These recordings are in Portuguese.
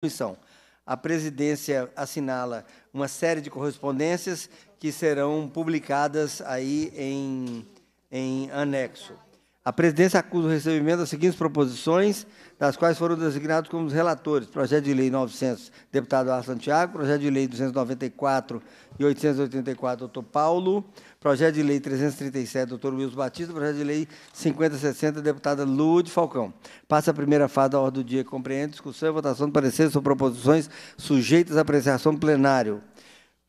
Constituição. A presidência assinala uma série de correspondências que serão publicadas aí em, em anexo. A presidência acusa o recebimento das seguintes proposições, das quais foram designados como relatores: projeto de lei 900, deputado Ar Santiago, projeto de lei 294 e 884, doutor Paulo, projeto de lei 337, doutor Wilson Batista, projeto de lei 5060, deputada Lude Falcão. Passa a primeira fase da ordem do dia, compreende discussão e votação do parecer sobre proposições sujeitas à apreciação plenário.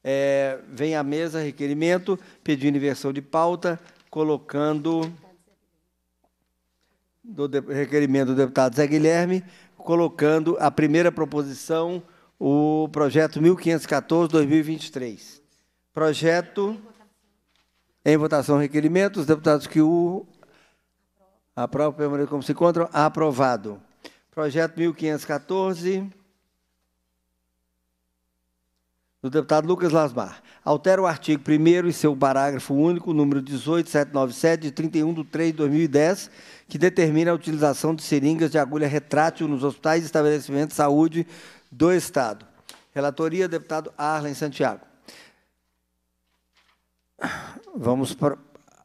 É, vem à mesa requerimento, pedindo inversão de pauta, colocando do requerimento do deputado Zé Guilherme, colocando a primeira proposição, o projeto 1514-2023. Projeto em votação requerimento, os deputados que o aprovam permaneçam como se encontram, aprovado. Projeto 1514 do deputado Lucas Lasmar. Altera o artigo 1 e seu parágrafo único, número 18797, de 31 de 3 de 2010, que determina a utilização de seringas de agulha retrátil nos hospitais e estabelecimentos de saúde do Estado. Relatoria, deputado Arlen Santiago. Vamos para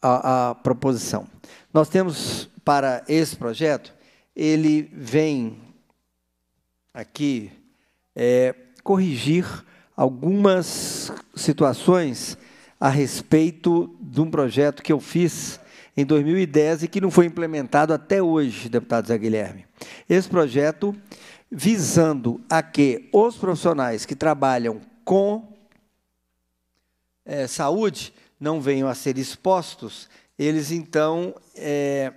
a, a proposição. Nós temos para esse projeto, ele vem aqui é, corrigir algumas situações a respeito de um projeto que eu fiz em 2010 e que não foi implementado até hoje, deputado Zé Guilherme. Esse projeto visando a que os profissionais que trabalham com é, saúde não venham a ser expostos, eles então é,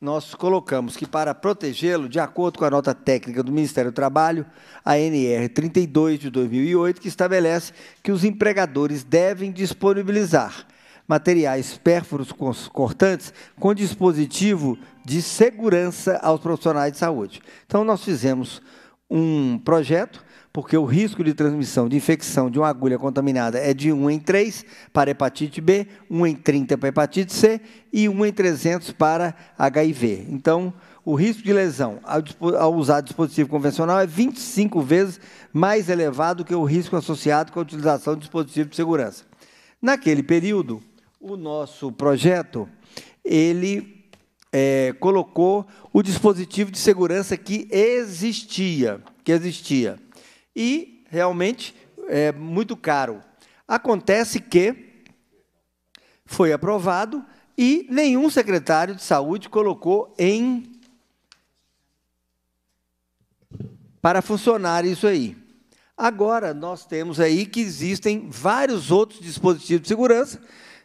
nós colocamos que para protegê-lo, de acordo com a nota técnica do Ministério do Trabalho, a NR 32 de 2008, que estabelece que os empregadores devem disponibilizar materiais pérfuros cortantes com dispositivo de segurança aos profissionais de saúde. Então, nós fizemos um projeto porque o risco de transmissão de infecção de uma agulha contaminada é de 1 em 3 para hepatite B, 1 em 30 para hepatite C e 1 em 300 para HIV. Então, o risco de lesão ao, usar dispositivo convencional é 25 vezes mais elevado que o risco associado com a utilização de dispositivo de segurança. Naquele período, o nosso projeto ele é, colocou o dispositivo de segurança que existia, que existia e realmente é muito caro. Acontece que foi aprovado e nenhum secretário de saúde colocou em para funcionar isso aí. Agora nós temos aí que existem vários outros dispositivos de segurança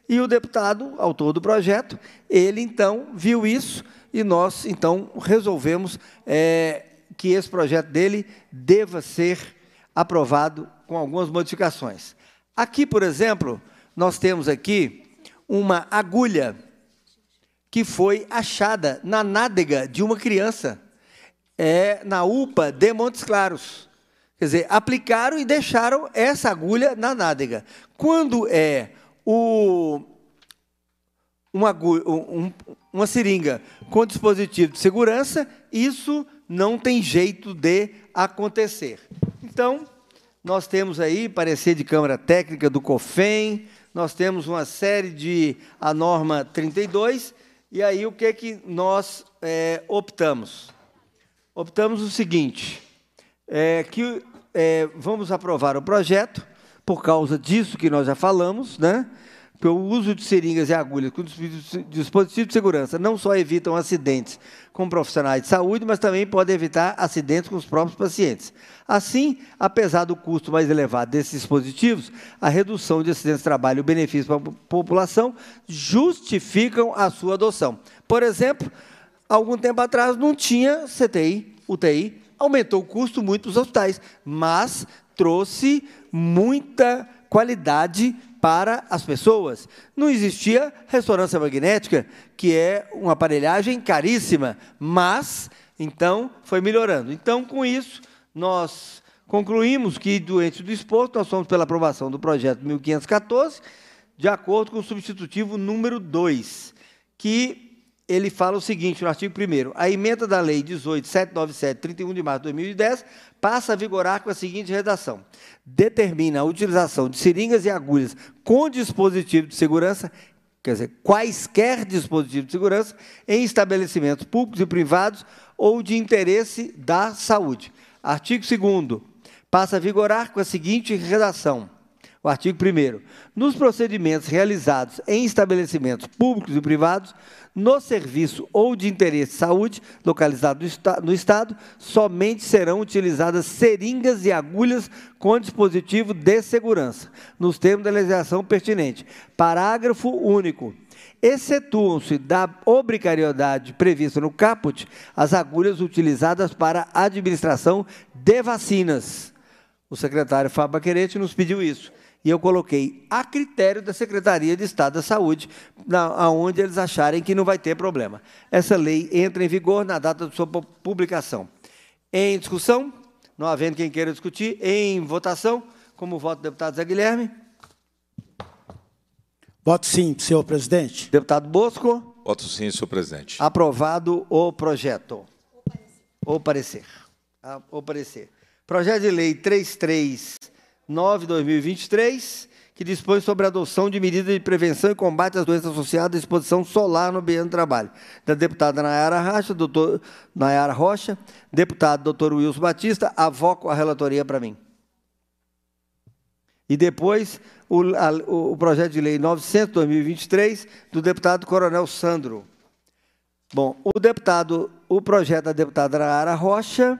e o deputado, autor do projeto, ele então viu isso e nós então resolvemos é, que esse projeto dele deva ser aprovado com algumas modificações. Aqui, por exemplo, nós temos aqui uma agulha que foi achada na nádega de uma criança, é, na UPA de Montes Claros. Quer dizer, aplicaram e deixaram essa agulha na nádega. Quando é o, uma, agulha, um, uma seringa com dispositivo de segurança, isso não tem jeito de acontecer. Então, nós temos aí parecer de Câmara Técnica do COFEM, nós temos uma série de a norma 32, e aí o que é que nós é, optamos? Optamos o seguinte, é, que é, vamos aprovar o projeto, por causa disso que nós já falamos, né? o uso de seringas e agulhas com dispositivos de segurança não só evitam acidentes com profissionais de saúde, mas também podem evitar acidentes com os próprios pacientes. Assim, apesar do custo mais elevado desses dispositivos, a redução de acidentes de trabalho e o benefício para a população justificam a sua adoção. Por exemplo, algum tempo atrás não tinha CTI, UTI, aumentou o custo muito para os hospitais, mas trouxe muita qualidade para as pessoas. Não existia ressonância magnética, que é uma aparelhagem caríssima, mas então foi melhorando. Então, com isso, nós concluímos que, doente do exposto, nós fomos pela aprovação do projeto 1514, de acordo com o substitutivo número 2, que ele fala o seguinte no artigo 1 a emenda da lei 18797, 31 de março de 2010, passa a vigorar com a seguinte redação: determina a utilização de seringas e agulhas com dispositivo de segurança, quer dizer, quaisquer dispositivo de segurança em estabelecimentos públicos e privados ou de interesse da saúde. Artigo 2 passa a vigorar com a seguinte redação: o artigo 1 Nos procedimentos realizados em estabelecimentos públicos e privados, no serviço ou de interesse de saúde localizado no Estado, somente serão utilizadas seringas e agulhas com dispositivo de segurança, nos termos da legislação pertinente. Parágrafo único excetuam-se da obrigatoriedade prevista no caput as agulhas utilizadas para administração de vacinas. O secretário Fábio Baquerete nos pediu isso e eu coloquei a critério da Secretaria de Estado da Saúde, na, aonde eles acharem que não vai ter problema. Essa lei entra em vigor na data de sua publicação. Em discussão, não havendo quem queira discutir, em votação, como voto do deputado Zé Guilherme. Voto sim, senhor presidente. Deputado Bosco. Voto sim, senhor presidente. Aprovado o projeto. Ou parecer. Ou parecer. Ah, parecer. Projeto de lei 33 9, 2023, que dispõe sobre a adoção de medidas de prevenção e combate às doenças associadas à exposição solar no ambiente do trabalho, da deputada Nayara Rocha, doutor, Nayara Rocha deputado doutor Wilson Batista, avoco a relatoria para mim. E depois, o, a, o projeto de lei 900-2023, do deputado Coronel Sandro. Bom, o deputado, o projeto da deputada Nayara Rocha,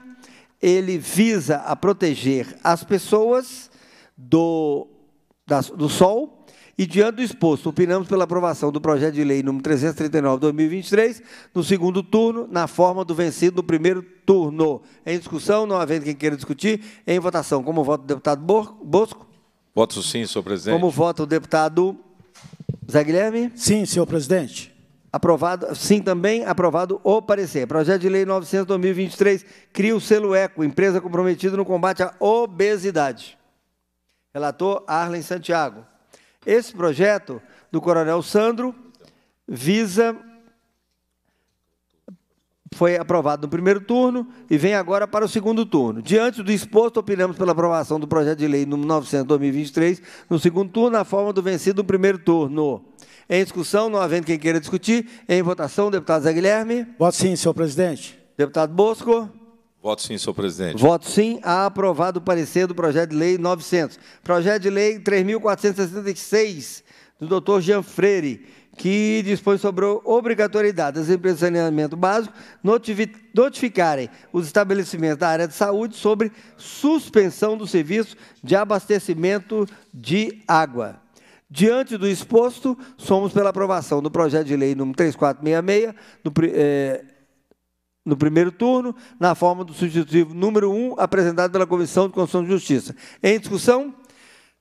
ele visa a proteger as pessoas do, da, do Sol. E diante do exposto, opinamos pela aprovação do projeto de lei número 339/2023 no segundo turno, na forma do vencido no primeiro turno. Em discussão, não havendo quem queira discutir, em votação. Como vota o deputado Bosco? Voto sim, senhor presidente. Como vota o deputado Zé Guilherme? Sim, senhor presidente. Aprovado, sim também, aprovado o parecer. Projeto de Lei 900-2023 cria o selo ECO, empresa comprometida no combate à obesidade. Relator Arlen Santiago. Esse projeto do Coronel Sandro visa foi aprovado no primeiro turno e vem agora para o segundo turno. Diante do exposto, opinamos pela aprovação do projeto de lei número 900/2023 no segundo turno, na forma do vencido no primeiro turno. Em discussão, não havendo quem queira discutir, em votação, deputado Zé Guilherme. Voto sim, senhor presidente. Deputado Bosco. Voto sim, senhor presidente. Voto sim a aprovado o parecer do projeto de lei 900. Projeto de lei 3466 do doutor Jean Freire, que dispõe sobre a obrigatoriedade das empresas de saneamento básico notificarem os estabelecimentos da área de saúde sobre suspensão do serviço de abastecimento de água. Diante do exposto, somos pela aprovação do projeto de lei número 3466, do, é, no primeiro turno, na forma do substitutivo número 1, apresentado pela Comissão de Constituição e Justiça. Em discussão?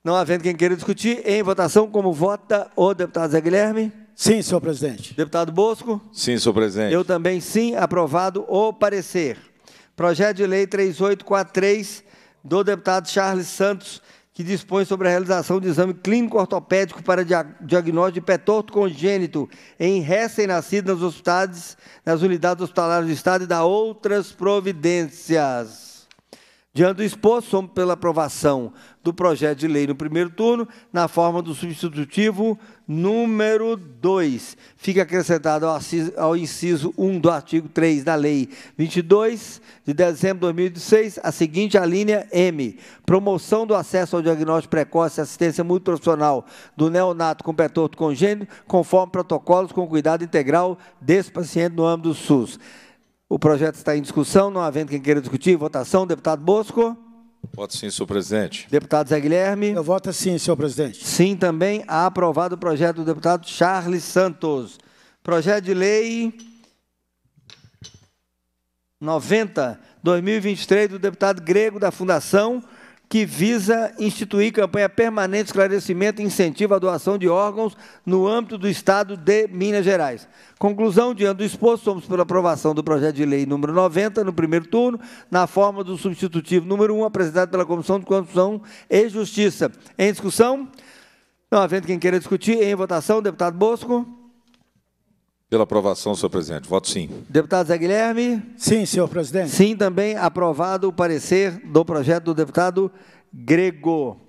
Não havendo quem queira discutir, em votação, como vota o deputado Zé Guilherme? Sim, senhor presidente. Deputado Bosco? Sim, senhor presidente. Eu também sim, aprovado o parecer. Projeto de lei 3843 do deputado Charles Santos que dispõe sobre a realização de exame clínico ortopédico para diagnóstico de pé torto congênito em recém-nascidos nas, nas unidades hospitalares do Estado e da outras providências. Diante do exposto, somos pela aprovação do projeto de lei no primeiro turno, na forma do substitutivo número 2. Fica acrescentado ao, inciso 1 do artigo 3 da Lei 22 de dezembro de 2016 a seguinte alínea M. Promoção do acesso ao diagnóstico precoce e assistência multiprofissional do neonato com petorto congênito, conforme protocolos com cuidado integral desse paciente no âmbito do SUS. O projeto está em discussão, não havendo quem queira discutir. Votação, deputado Bosco. Voto sim, senhor presidente. Deputado Zé Guilherme. Eu voto sim, senhor presidente. Sim também. Aprovado o projeto do deputado Charles Santos. Projeto de lei 90, 2023, do deputado Grego da Fundação que visa instituir campanha permanente de esclarecimento e incentivo à doação de órgãos no âmbito do Estado de Minas Gerais. Conclusão, diante do exposto, somos pela aprovação do projeto de lei número 90, no primeiro turno, na forma do substitutivo número 1, apresentado pela Comissão de Constituição e Justiça. Em discussão? Não havendo quem queira discutir, em votação, deputado Bosco pela aprovação, senhor presidente. Voto sim. Deputado Zé Guilherme? Sim, senhor presidente. Sim, também aprovado o parecer do projeto do deputado Grego.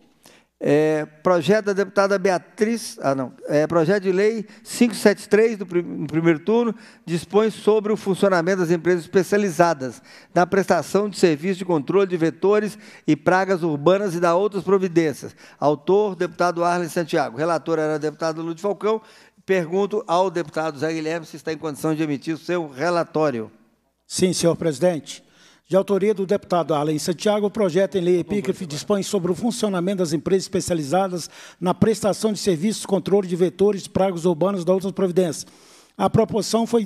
É, projeto da deputada Beatriz, ah não, é, projeto de lei 573 do prim, no primeiro turno dispõe sobre o funcionamento das empresas especializadas na prestação de serviço de controle de vetores e pragas urbanas e da outras providências. Autor, deputado Arlen Santiago. Relator era deputado Lúcio Falcão Pergunto ao deputado Zé Guilherme se está em condição de emitir o seu relatório. Sim, senhor presidente. De autoria do deputado Arlen Santiago, o projeto em lei epígrafe dispõe sobre o funcionamento das empresas especializadas na prestação de serviços, controle de vetores, pragos urbanos da outras providências. A proposição foi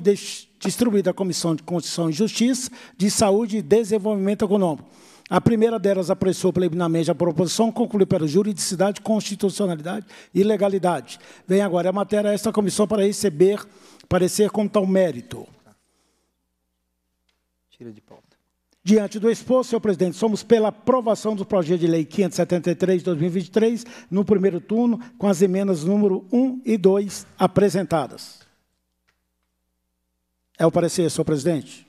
distribuída à Comissão de Constituição e Justiça, de Saúde e Desenvolvimento Econômico. A primeira delas apreciou preliminarmente a proposição, concluiu pela juridicidade, constitucionalidade e legalidade. Vem agora a matéria a esta comissão para receber parecer com tal mérito. Tira de pauta. Diante do exposto, senhor presidente, somos pela aprovação do projeto de lei 573 de 2023, no primeiro turno, com as emendas número 1 e 2 apresentadas. É o parecer, senhor presidente.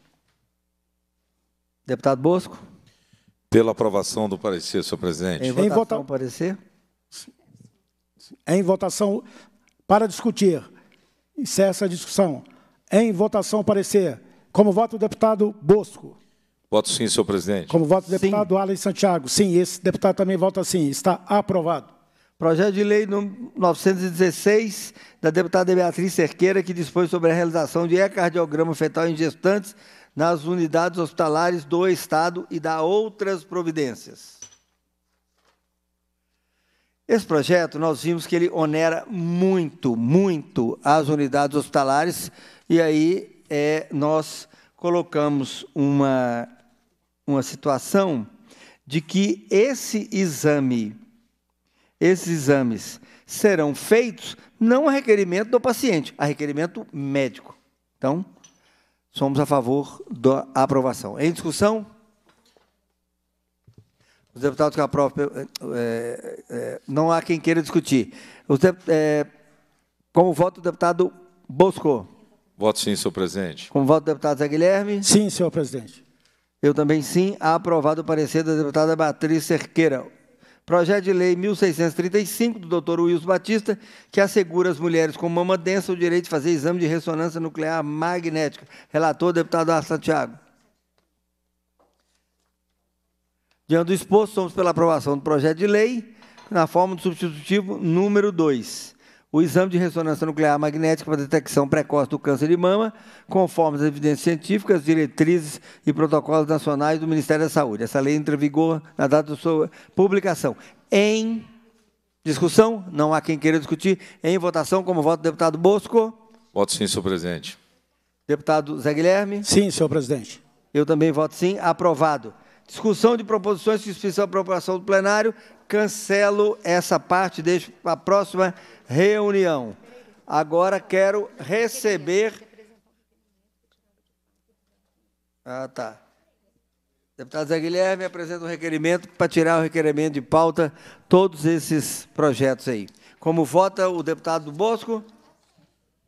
Deputado Bosco. Pela aprovação do parecer, senhor presidente. Em votação, em vota... parecer? Em votação, para discutir. Encerra a discussão. Em votação, parecer. Como voto o deputado Bosco. Voto sim, senhor presidente. Como voto o deputado Alan Santiago. Sim, esse deputado também vota sim. Está aprovado. Projeto de lei nº 916, da deputada Beatriz Cerqueira, que dispõe sobre a realização de ecardiograma fetal em gestantes nas unidades hospitalares do Estado e dá outras providências. Esse projeto, nós vimos que ele onera muito, muito as unidades hospitalares, e aí é, nós colocamos uma, uma situação de que esse exame, esses exames serão feitos não a requerimento do paciente, a requerimento médico. Então, Somos a favor da aprovação. Em discussão? Os deputados que aprovam. É, é, não há quem queira discutir. De, é, como voto do deputado Bosco. Voto sim, senhor presidente. Como voto do deputado Zé Guilherme? Sim, senhor presidente. Eu também sim. Aprovado o parecer da deputada Beatriz Cerqueira. Projeto de Lei 1635, do Dr. Wilson Batista, que assegura às mulheres com mama densa o direito de fazer exame de ressonância nuclear magnética. Relator, deputado Arthur Santiago. Diante do exposto, somos pela aprovação do projeto de lei, na forma do substitutivo número 2 o exame de ressonância nuclear magnética para detecção precoce do câncer de mama, conforme as evidências científicas, diretrizes e protocolos nacionais do Ministério da Saúde. Essa lei entra em vigor na data da sua publicação. Em discussão, não há quem queira discutir. Em votação, como voto deputado Bosco? Voto sim, senhor presidente. Deputado Zé Guilherme? Sim, senhor presidente. Eu também voto sim. Aprovado discussão de proposições de inscrição à aprovação do plenário, cancelo essa parte, deixo para a próxima reunião. Agora quero receber. Ah, tá. Deputado Zé Guilherme apresenta o um requerimento para tirar o requerimento de pauta todos esses projetos aí. Como vota o deputado Bosco?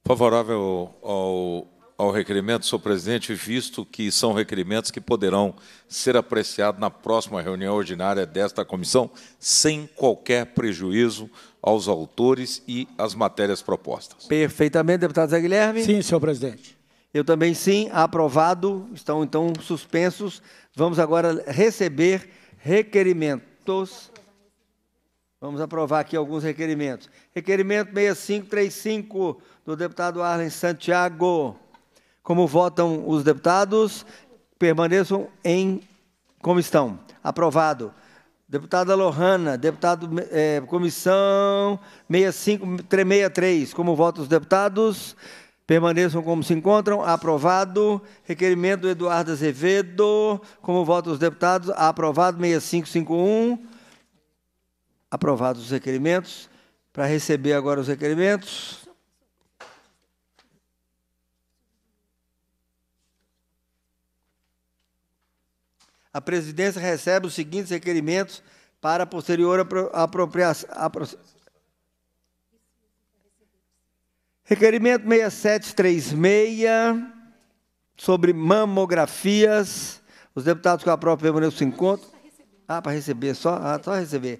Favorável ao ao requerimento, senhor presidente, visto que são requerimentos que poderão ser apreciados na próxima reunião ordinária desta comissão, sem qualquer prejuízo aos autores e às matérias propostas. Perfeitamente, deputado Zé Guilherme. Sim, senhor presidente. Eu também sim, aprovado. Estão então suspensos. Vamos agora receber requerimentos. Vamos aprovar aqui alguns requerimentos. Requerimento 6535 do deputado Arlen Santiago. Como votam os deputados, permaneçam em como estão. Aprovado. Deputada Lohana, deputado é, comissão 65363, como votam os deputados? Permaneçam como se encontram. Aprovado. Requerimento do Eduardo Azevedo, como votam os deputados? Aprovado 6551. Aprovados os requerimentos. Para receber agora os requerimentos. a presidência recebe os seguintes requerimentos para posterior apropriação. Requerimento 6736 sobre mamografias. Os deputados que aprovam permanecem se encontro. Ah, para receber só? Ah, só receber.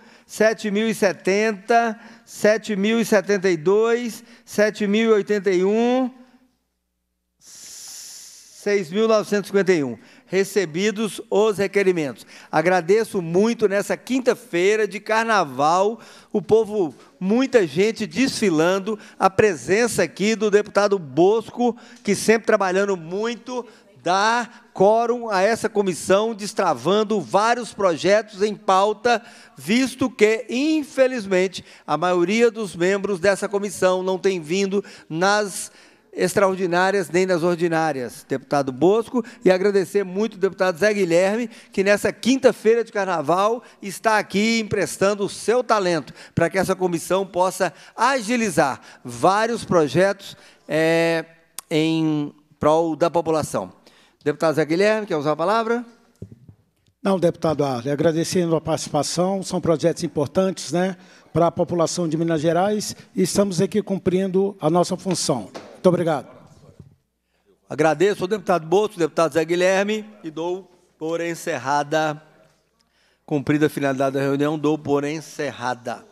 7.070, 7.072, 7.081, 6.951. Recebidos os requerimentos. Agradeço muito nessa quinta-feira de carnaval, o povo, muita gente desfilando, a presença aqui do deputado Bosco, que sempre trabalhando muito dar quórum a essa comissão, destravando vários projetos em pauta, visto que, infelizmente, a maioria dos membros dessa comissão não tem vindo nas extraordinárias nem nas ordinárias, deputado Bosco, e agradecer muito o deputado Zé Guilherme, que nessa quinta-feira de carnaval está aqui emprestando o seu talento para que essa comissão possa agilizar vários projetos é, em prol da população. Deputado Zé Guilherme, quer usar a palavra? Não, deputado Arley, agradecendo a participação, são projetos importantes né, para a população de Minas Gerais e estamos aqui cumprindo a nossa função. Muito obrigado. Agradeço ao deputado Boto, deputado Zé Guilherme, e dou por encerrada, cumprida a finalidade da reunião, dou por encerrada.